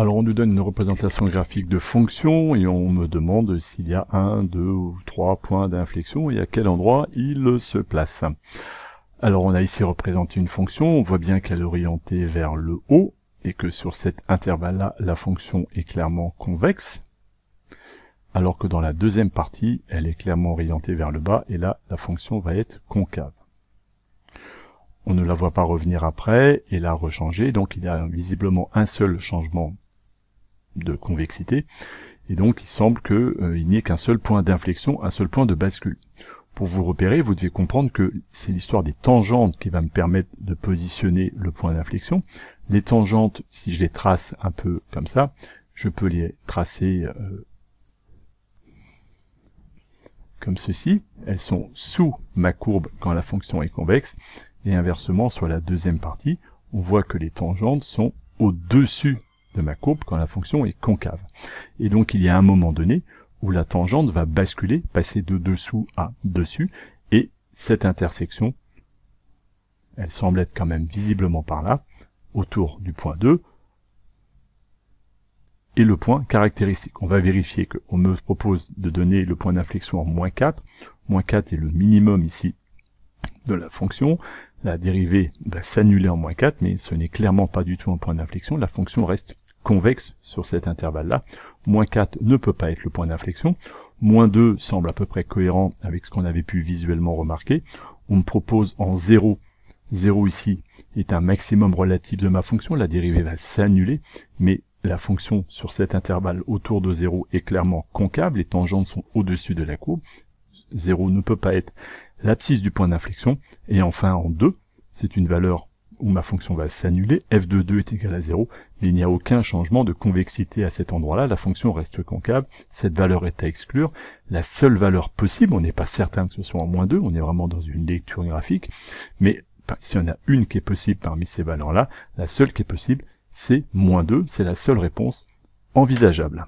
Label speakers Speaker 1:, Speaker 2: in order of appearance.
Speaker 1: Alors on nous donne une représentation graphique de fonction et on me demande s'il y a un, deux ou trois points d'inflexion et à quel endroit il se place. Alors on a ici représenté une fonction, on voit bien qu'elle est orientée vers le haut et que sur cet intervalle-là, la fonction est clairement convexe, alors que dans la deuxième partie, elle est clairement orientée vers le bas et là, la fonction va être concave. On ne la voit pas revenir après et la rechanger, donc il y a visiblement un seul changement de convexité, et donc il semble qu'il euh, n'y ait qu'un seul point d'inflexion, un seul point de bascule. Pour vous repérer, vous devez comprendre que c'est l'histoire des tangentes qui va me permettre de positionner le point d'inflexion. Les tangentes, si je les trace un peu comme ça, je peux les tracer euh, comme ceci. Elles sont sous ma courbe quand la fonction est convexe. Et inversement, sur la deuxième partie, on voit que les tangentes sont au-dessus de ma courbe quand la fonction est concave. Et donc il y a un moment donné où la tangente va basculer, passer de dessous à dessus, et cette intersection, elle semble être quand même visiblement par là, autour du point 2, et le point caractéristique. On va vérifier qu'on me propose de donner le point d'inflexion en moins 4. Moins 4 est le minimum ici de la fonction, la dérivée va s'annuler en moins 4, mais ce n'est clairement pas du tout un point d'inflexion, la fonction reste convexe sur cet intervalle-là. Moins 4 ne peut pas être le point d'inflexion. Moins 2 semble à peu près cohérent avec ce qu'on avait pu visuellement remarquer. On me propose en 0, 0 ici est un maximum relatif de ma fonction, la dérivée va s'annuler, mais la fonction sur cet intervalle autour de 0 est clairement concave, les tangentes sont au-dessus de la courbe, 0 ne peut pas être l'abscisse du point d'inflexion. Et enfin, en 2, c'est une valeur où ma fonction va s'annuler, f de 2 est égal à 0, mais il n'y a aucun changement de convexité à cet endroit-là, la fonction reste concave, cette valeur est à exclure, la seule valeur possible, on n'est pas certain que ce soit en moins 2, on est vraiment dans une lecture graphique, mais si on en a une qui est possible parmi ces valeurs-là, la seule qui est possible, c'est moins 2, c'est la seule réponse envisageable.